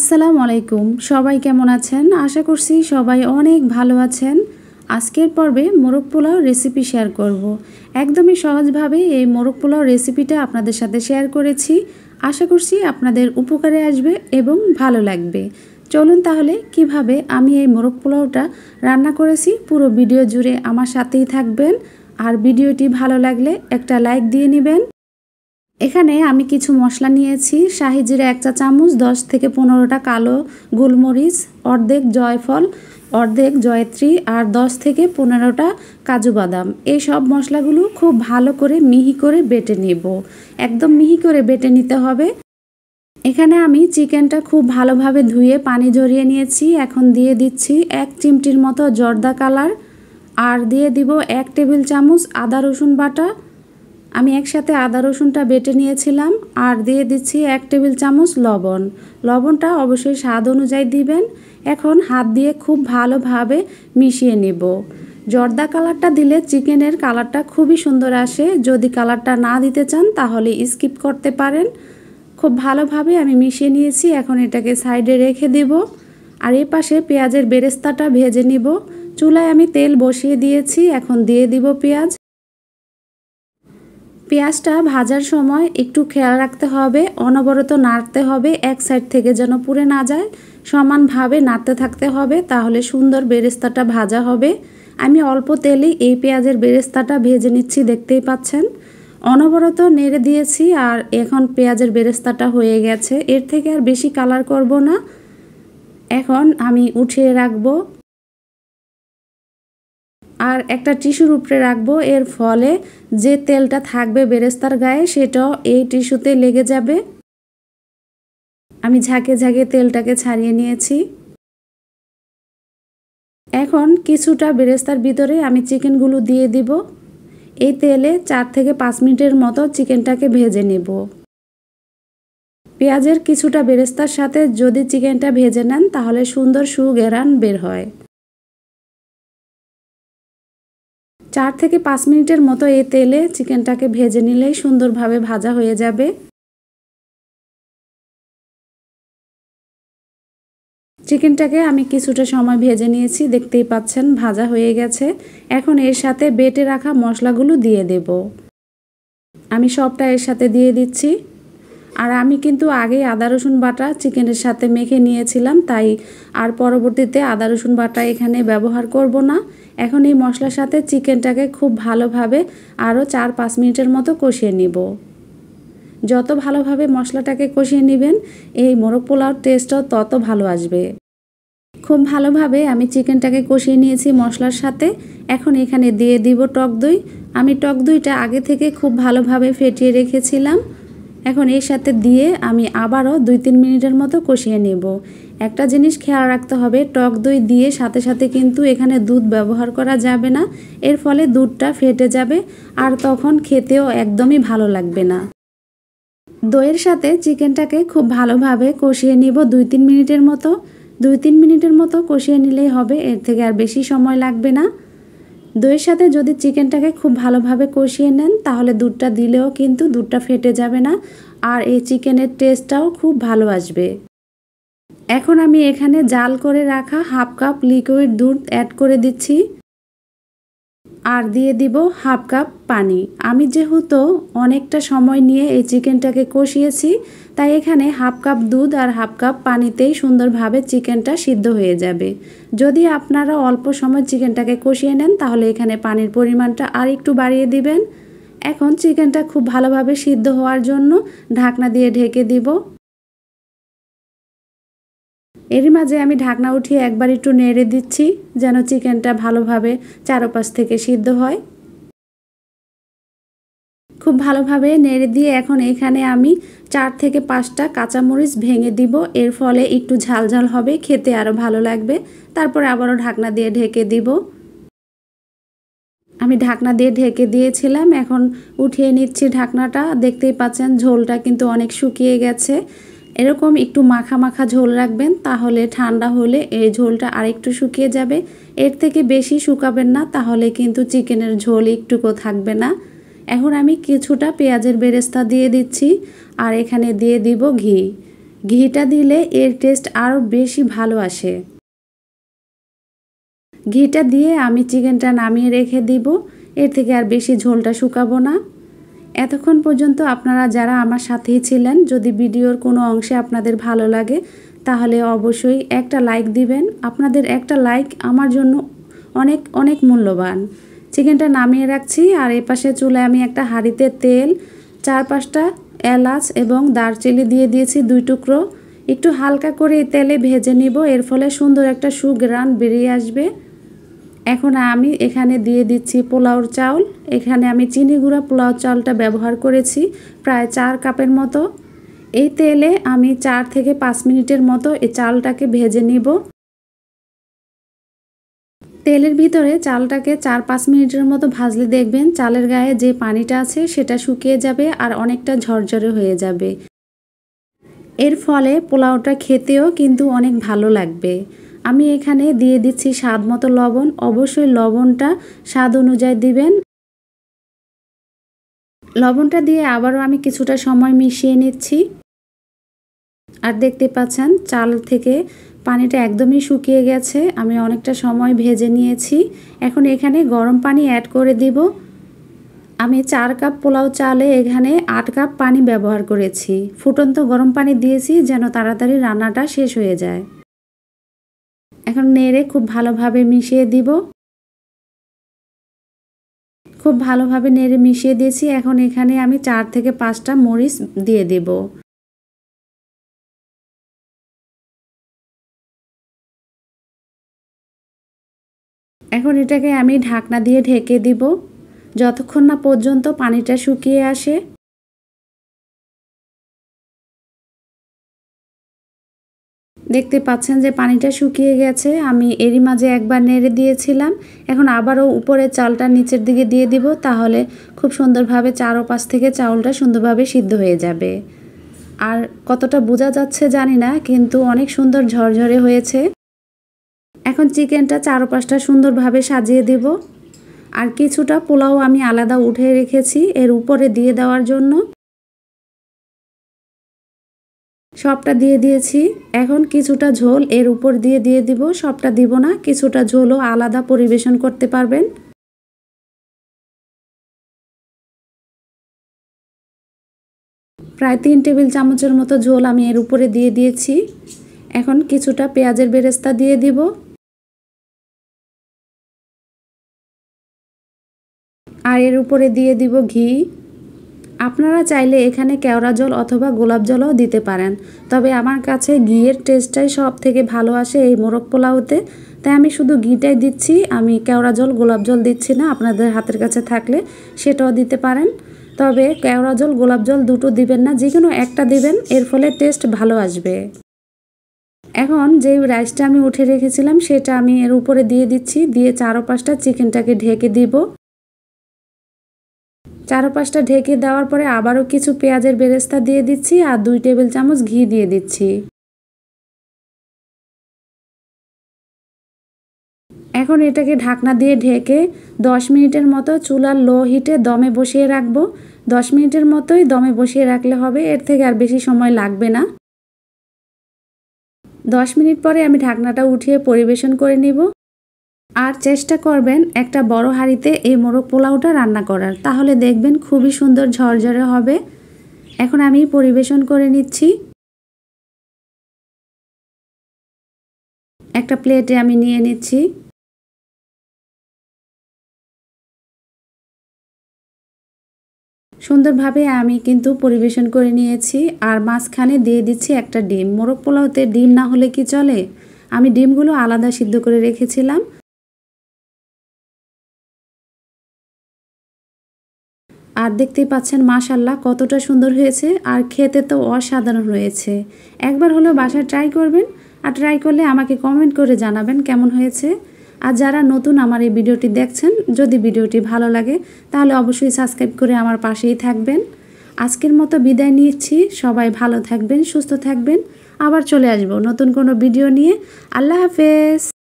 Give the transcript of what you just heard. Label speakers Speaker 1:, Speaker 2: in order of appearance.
Speaker 1: আসসালামু আলাইকুম সবাই কেমন আছেন আশা করছি সবাই অনেক ভালো আছেন আজকের পর্বে মোরগ পোলাও রেসিপি শেয়ার করব। একদমই সহজভাবে এই মোরগ পোলাও রেসিপিটা আপনাদের সাথে শেয়ার করেছি আশা করছি আপনাদের উপকারে আসবে এবং ভালো লাগবে চলুন তাহলে কিভাবে আমি এই মোরগ পোলাওটা রান্না করেছি পুরো ভিডিও জুড়ে আমার সাথেই থাকবেন আর ভিডিওটি ভালো লাগলে একটা লাইক দিয়ে নেবেন এখানে আমি কিছু মশলা নিয়েছি শাহি জিরা এক চা চামচ দশ থেকে পনেরোটা কালো গোলমরিচ অর্ধেক জয়ফল অর্ধেক জয়ত্রী আর দশ থেকে পনেরোটা কাজু বাদাম এই সব মশলাগুলো খুব ভালো করে মিহি করে বেটে নেব একদম মিহি করে বেটে নিতে হবে এখানে আমি চিকেনটা খুব ভালোভাবে ধুয়ে পানি জড়িয়ে নিয়েছি এখন দিয়ে দিচ্ছি এক চিমটির মতো জর্দা কালার আর দিয়ে দিব এক টেবিল চামচ আদা রসুন বাটা আমি একসাথে আদা রসুনটা বেটে নিয়েছিলাম আর দিয়ে দিচ্ছি এক টেবিল চামচ লবণ লবণটা অবশ্যই স্বাদ অনুযায়ী দিবেন এখন হাত দিয়ে খুব ভালোভাবে মিশিয়ে নেব জর্দা কালারটা দিলে চিকেনের কালারটা খুবই সুন্দর আসে যদি কালারটা না দিতে চান তাহলে স্কিপ করতে পারেন খুব ভালোভাবে আমি মিশিয়ে নিয়েছি এখন এটাকে সাইডে রেখে দেব আর এ পাশে পেঁয়াজের বেরেস্তাটা ভেজে নিব চুলায় আমি তেল বসিয়ে দিয়েছি এখন দিয়ে দিব পেঁয়াজ পেঁয়াজটা ভাজার সময় একটু খেয়াল রাখতে হবে অনবরত নাড়তে হবে এক সাইড থেকে যেন পুড়ে না যায় সমানভাবে নাড়তে থাকতে হবে তাহলে সুন্দর বেরেস্তাটা ভাজা হবে আমি অল্প তেলে এই পেঁয়াজের বেরেস্তাটা ভেজে নিচ্ছি দেখতেই পাচ্ছেন অনবরত নেড়ে দিয়েছি আর এখন পেঁয়াজের বেরেস্তাটা হয়ে গেছে এর থেকে আর বেশি কালার করব না এখন আমি উঠিয়ে রাখবো আর একটা টিস্যুর উপরে রাখবো এর ফলে যে তেলটা থাকবে বেরেস্তার গায়ে সেটাও এই টিস্যুতে লেগে যাবে আমি ঝাঁকে ঝাঁকে তেলটাকে ছাড়িয়ে নিয়েছি এখন কিছুটা বেরেস্তার ভিতরে আমি চিকেনগুলো দিয়ে দিব এই তেলে চার থেকে পাঁচ মিনিটের মতো চিকেনটাকে ভেজে নেব পেঁয়াজের কিছুটা বেরেস্তার সাথে যদি চিকেনটা ভেজে নেন তাহলে সুন্দর সুগেরান বের হয় চার থেকে পাঁচ মিনিটের মতো এ তেলে চিকেনটাকে ভেজে
Speaker 2: নিলেই সুন্দরভাবে ভাজা হয়ে যাবে
Speaker 1: চিকেনটাকে আমি কিছুটা সময় ভেজে নিয়েছি দেখতেই পাচ্ছেন ভাজা হয়ে গেছে এখন এর সাথে বেটে রাখা মশলাগুলো দিয়ে দেব আমি সবটা এর সাথে দিয়ে দিচ্ছি আর আমি কিন্তু আগেই আদা রসুন বাটা চিকেনের সাথে মেখে নিয়েছিলাম তাই আর পরবর্তীতে আদা রসুন বাটা এখানে ব্যবহার করব না এখন এই মশলার সাথে চিকেনটাকে খুব ভালোভাবে আরও চার পাঁচ মিনিটের মতো কষিয়ে নিব যত ভালোভাবে মশলাটাকে কষিয়ে নেবেন এই মোরগ পোলাওর টেস্টও তত ভালো আসবে খুব ভালোভাবে আমি চিকেনটাকে কষিয়ে নিয়েছি মশলার সাথে এখন এখানে দিয়ে দিব টক দই আমি টক দইটা আগে থেকে খুব ভালোভাবে ফেটিয়ে রেখেছিলাম এখন এর সাথে দিয়ে আমি আবারও দুই তিন মিনিটের মতো কষিয়ে নেব একটা জিনিস খেয়াল রাখতে হবে টক দই দিয়ে সাথে সাথে কিন্তু এখানে দুধ ব্যবহার করা যাবে না এর ফলে দুধটা ফেটে যাবে আর তখন খেতেও একদমই ভালো লাগবে না দইয়ের সাথে চিকেনটাকে খুব ভালোভাবে কষিয়ে নিব দুই তিন মিনিটের মতো দুই তিন মিনিটের মতো কষিয়ে নিলেই হবে এর থেকে আর বেশি সময় লাগবে না দইয়ের সাথে যদি চিকেনটাকে খুব ভালোভাবে কষিয়ে নেন তাহলে দুধটা দিলেও কিন্তু দুধটা ফেটে যাবে না আর এই চিকেনের টেস্টটাও খুব ভালো আসবে এখন আমি এখানে জাল করে রাখা হাফ কাপ লিকুইড দুধ অ্যাড করে দিচ্ছি আর দিয়ে দিব হাফ কাপ পানি আমি যেহেতু অনেকটা সময় নিয়ে এই চিকেনটাকে কষিয়েছি তাই এখানে হাফ কাপ দুধ আর হাফ কাপ পানিতেই সুন্দরভাবে চিকেনটা সিদ্ধ হয়ে যাবে যদি আপনারা অল্প সময় চিকেনটাকে কষিয়ে নেন তাহলে এখানে পানির পরিমাণটা আর একটু বাড়িয়ে দিবেন এখন চিকেনটা খুব ভালোভাবে সিদ্ধ হওয়ার জন্য ঢাকনা দিয়ে ঢেকে দিব এরই মাঝে আমি ঢাকনা উঠিয়ে একবার একটু নেড়ে দিচ্ছি যেন চিকেনটা ভালোভাবে চারোপাশ থেকে সিদ্ধ হয় খুব ভালোভাবে নেড়ে দিয়ে এখন এখানে আমি চার থেকে পাঁচটা কাঁচামরিচ ভেঙে দিব এর ফলে একটু ঝালঝাল হবে খেতে আরও ভালো লাগবে তারপরে আবারও ঢাকনা দিয়ে ঢেকে দিব আমি ঢাকনা দিয়ে ঢেকে দিয়েছিলাম এখন উঠিয়ে নিচ্ছি ঢাকনাটা দেখতেই পাচ্ছেন ঝোলটা কিন্তু অনেক শুকিয়ে গেছে এরকম একটু মাখা মাখা ঝোল রাখবেন তাহলে ঠান্ডা হলে এই ঝোলটা আরেকটু শুকিয়ে যাবে এর থেকে বেশি শুকাবেন না তাহলে কিন্তু চিকেনের ঝোল একটুকো থাকবে না এখন আমি কিছুটা পেঁয়াজের বেরেস্তা দিয়ে দিচ্ছি আর এখানে দিয়ে দিব ঘি ঘিটা দিলে এর টেস্ট আরও বেশি ভালো আসে ঘিটা দিয়ে আমি চিকেনটা নামিয়ে রেখে দিব এর থেকে আর বেশি ঝোলটা শুকাবো না এতক্ষণ পর্যন্ত আপনারা যারা আমার সাথেই ছিলেন যদি ভিডিওর কোনো অংশে আপনাদের ভালো লাগে তাহলে অবশ্যই একটা লাইক দিবেন আপনাদের একটা লাইক আমার জন্য অনেক অনেক মূল্যবান চিকেনটা নামিয়ে রাখছি আর এ পাশে চুলে আমি একটা হাঁড়িতে তেল চার পাঁচটা এলাচ এবং দারচিনি দিয়ে দিয়েছি দুই টুকরো একটু হালকা করে তেলে ভেজে নিব এর ফলে সুন্দর একটা সুগ্রান বেরিয়ে আসবে এখন আমি এখানে দিয়ে দিচ্ছি পোলাওর চাউল এখানে আমি চিনি গুঁড়া পোলাও চাউলটা ব্যবহার করেছি প্রায় চার কাপের মতো এই তেলে আমি চার থেকে পাঁচ মিনিটের মতো এই চালটাকে ভেজে নিব তেলের ভিতরে চালটাকে চার পাঁচ মিনিটের মতো ভাজলে দেখবেন চালের গায়ে যে পানিটা আছে সেটা শুকিয়ে যাবে আর অনেকটা ঝরঝরে হয়ে যাবে এর ফলে পোলাওটা খেতেও কিন্তু অনেক ভালো লাগবে আমি এখানে দিয়ে দিচ্ছি স্বাদ মতো লবণ অবশ্যই লবণটা স্বাদ অনুযায়ী দিবেন লবণটা দিয়ে আবারও আমি কিছুটা সময় মিশিয়ে নিচ্ছি আর দেখতে পাচ্ছেন চাল থেকে পানিটা একদমই শুকিয়ে গেছে আমি অনেকটা সময় ভেজে নিয়েছি এখন এখানে গরম পানি অ্যাড করে দিব আমি চার কাপ পোলাও চালে এখানে আট কাপ পানি ব্যবহার করেছি ফুটন্ত গরম পানি দিয়েছি যেন তাড়াতাড়ি রান্নাটা শেষ হয়ে যায় এখন নেড়ে খুব ভালোভাবে মিশিয়ে দিব
Speaker 2: খুব ভালোভাবে নেড়ে মিশিয়ে দিয়েছি এখন এখানে আমি চার থেকে পাঁচটা মরিচ দিয়ে দেব এখন এটাকে আমি ঢাকনা দিয়ে ঢেকে দিব যতক্ষণ না পর্যন্ত পানিটা শুকিয়ে আসে
Speaker 1: দেখতে পাচ্ছেন যে পানিটা শুকিয়ে গেছে আমি এরই মাঝে একবার নেড়ে দিয়েছিলাম এখন আবারও উপরে চালটা নিচের দিকে দিয়ে দিব তাহলে খুব সুন্দরভাবে চারোপাশ থেকে চাউলটা সুন্দরভাবে সিদ্ধ হয়ে যাবে আর কতটা বোঝা যাচ্ছে জানি না কিন্তু অনেক সুন্দর ঝরঝরে হয়েছে এখন চিকেনটা চারোপাশটা সুন্দরভাবে সাজিয়ে দেব আর কিছুটা পোলাও আমি আলাদা উঠে রেখেছি এর উপরে দিয়ে দেওয়ার
Speaker 2: জন্য সবটা দিয়ে দিয়েছি এখন কিছুটা ঝোল এর উপর দিয়ে দিয়ে দিব সবটা দিব না কিছুটা ঝোলও আলাদা পরিবেশন করতে পারবেন প্রায় তিন টেবিল চামচের মতো ঝোল আমি এর উপরে দিয়ে দিয়েছি এখন কিছুটা পেঁয়াজের বেরেস্তা দিয়ে দিব
Speaker 1: আর এর উপরে দিয়ে দিব ঘি আপনারা চাইলে এখানে কেওড়া জল অথবা গোলাপ জলও দিতে পারেন তবে আমার কাছে ঘিয়ের টেস্টটাই সব থেকে ভালো আসে এই মোরগ পোলাওতে তাই আমি শুধু ঘিটাই দিচ্ছি আমি কেওড়া জল গোলাপ জল দিচ্ছি না আপনাদের হাতের কাছে থাকলে সেটাও দিতে পারেন তবে কেওড়া জল গোলাপ জল দুটো দিবেন না যে কোনো একটা দিবেন এর ফলে টেস্ট ভালো আসবে এখন যে রাইসটা আমি উঠে রেখেছিলাম সেটা আমি এর উপরে দিয়ে দিচ্ছি দিয়ে চারোপাশটা চিকেনটাকে ঢেকে দিব চারপাশটা ঢেকে দেওয়ার পরে আবারও কিছু পেঁয়াজের বেরেস্তা দিয়ে দিচ্ছি আর দুই টেবিল চামচ ঘি দিয়ে দিচ্ছি
Speaker 2: এখন এটাকে ঢাকনা
Speaker 1: দিয়ে ঢেকে দশ মিনিটের মতো চুলার লো হিটে দমে বসিয়ে রাখবো দশ মিনিটের মতোই দমে বসিয়ে রাখলে হবে এর থেকে আর বেশি সময় লাগবে না দশ মিনিট পরে আমি ঢাকনাটা উঠিয়ে পরিবেশন করে নিব আর চেষ্টা করবেন একটা বড় হাঁড়িতে এই মোরগ পোলাওটা রান্না করার তাহলে দেখবেন খুবই সুন্দর ঝরঝরে হবে এখন আমি পরিবেশন করে নিচ্ছি
Speaker 2: একটা প্লেটে আমি নিয়ে নিচ্ছি সুন্দরভাবে
Speaker 1: আমি কিন্তু পরিবেশন করে নিয়েছি আর মাঝখানে দিয়ে দিচ্ছি একটা ডিম মোরগ পোলাওতে ডিম না হলে কি চলে আমি ডিমগুলো আলাদা সিদ্ধ করে রেখেছিলাম
Speaker 2: আর দেখতেই পাচ্ছেন মাশাল্লাহ
Speaker 1: কতটা সুন্দর হয়েছে আর খেতে তো অসাধারণ হয়েছে একবার হলেও বাসায় ট্রাই করবেন আর ট্রাই করলে আমাকে কমেন্ট করে জানাবেন কেমন হয়েছে আর যারা নতুন আমার এই ভিডিওটি দেখছেন যদি ভিডিওটি ভালো লাগে তাহলে অবশ্যই সাবস্ক্রাইব করে আমার পাশেই থাকবেন আজকের মতো বিদায় নিচ্ছি সবাই ভালো থাকবেন সুস্থ থাকবেন আবার চলে আসব নতুন কোনো ভিডিও নিয়ে আল্লাহ হাফেজ